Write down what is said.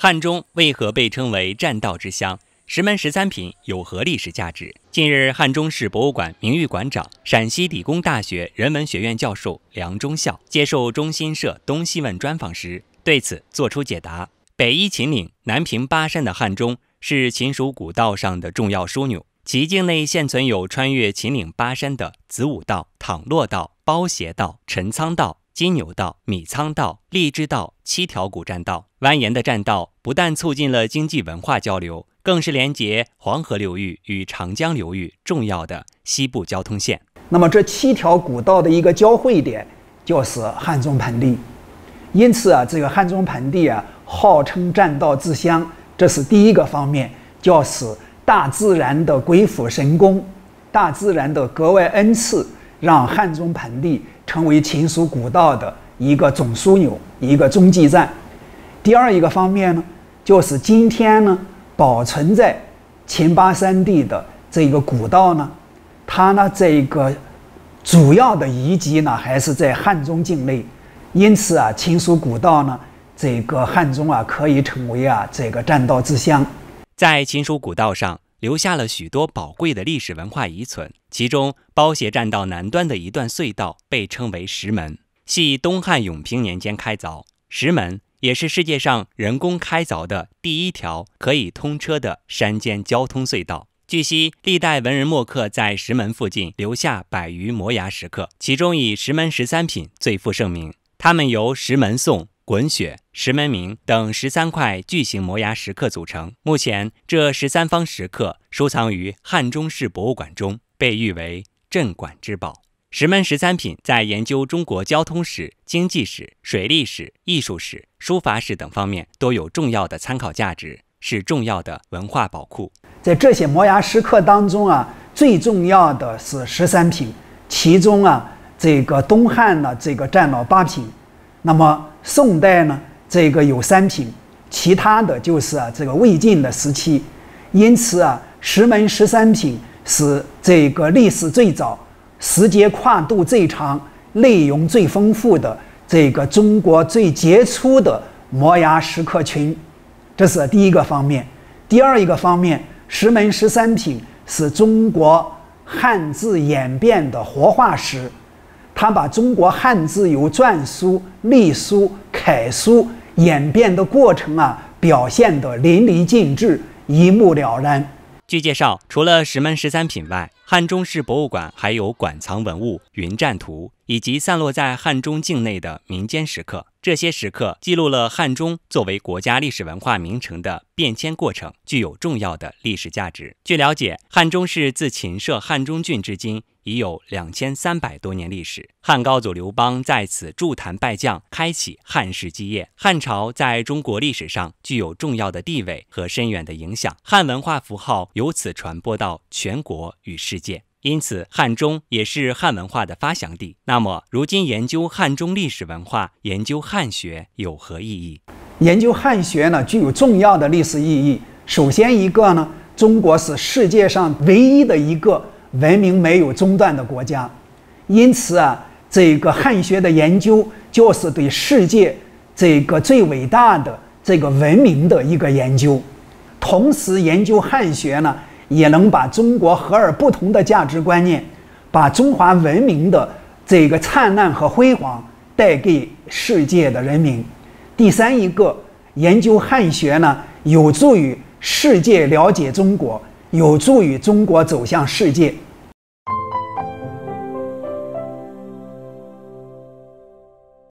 汉中为何被称为“栈道之乡”？石门十三品有何历史价值？近日，汉中市博物馆名誉馆长、陕西理工大学人文学院教授梁忠孝接受中新社东西问专访时对此作出解答。北依秦岭，南平巴山的汉中是秦蜀古道上的重要枢纽，其境内现存有穿越秦岭巴山的子午道、倘洛道、包斜道、陈仓道。金牛道、米仓道、荔枝道七条古栈道，蜿蜒的栈道不但促进了经济文化交流，更是连接黄河流域与长江流域重要的西部交通线。那么，这七条古道的一个交汇点就是汉中盆地。因此啊，这个汉中盆地啊，号称栈道之乡，这是第一个方面，就是大自然的鬼斧神工，大自然的格外恩赐。让汉中盆地成为秦蜀古道的一个总枢纽、一个中继站。第二一个方面呢，就是今天呢保存在秦巴山地的这个古道呢，它呢这个主要的遗迹呢还是在汉中境内。因此啊，秦蜀古道呢，这个汉中啊可以成为啊这个栈道之乡。在秦蜀古道上。留下了许多宝贵的历史文化遗存，其中包斜栈道南端的一段隧道被称为“石门”，系东汉永平年间开凿。石门也是世界上人工开凿的第一条可以通车的山间交通隧道。据悉，历代文人墨客在石门附近留下百余摩崖石刻，其中以“石门十三品”最负盛名。它们由石门颂。滚雪、石门铭等十三块巨型摩崖石刻组成。目前，这十三方石刻收藏于汉中市博物馆中，被誉为镇馆之宝。石门十三品在研究中国交通史、经济史、水利史、艺术史、书法史等方面都有重要的参考价值，是重要的文化宝库。在这些摩崖石刻当中啊，最重要的是十三品，其中啊，这个东汉呢，这个占了八品。那么宋代呢，这个有三品，其他的就是啊这个魏晋的时期，因此啊石门十三品是这个历史最早、时间跨度最长、内容最丰富的这个中国最杰出的摩崖石刻群，这是第一个方面。第二一个方面，石门十三品是中国汉字演变的活化石。他把中国汉字由篆书、隶书、楷书演变的过程啊，表现得淋漓尽致，一目了然。据介绍，除了石门十三品外，汉中市博物馆还有馆藏文物《云战图》，以及散落在汉中境内的民间石刻。这些时刻记录了汉中作为国家历史文化名城的变迁过程，具有重要的历史价值。据了解，汉中市自秦设汉中郡至今已有两千三百多年历史。汉高祖刘邦在此筑坛拜将，开启汉室基业。汉朝在中国历史上具有重要的地位和深远的影响，汉文化符号由此传播到全国与世界。因此，汉中也是汉文化的发祥地。那么，如今研究汉中历史文化、研究汉学有何意义？研究汉学呢，具有重要的历史意义。首先，一个呢，中国是世界上唯一的一个文明没有中断的国家，因此啊，这个汉学的研究就是对世界这个最伟大的这个文明的一个研究。同时，研究汉学呢。也能把中国和而不同的价值观念，把中华文明的这个灿烂和辉煌带给世界的人民。第三，一个研究汉学呢，有助于世界了解中国，有助于中国走向世界。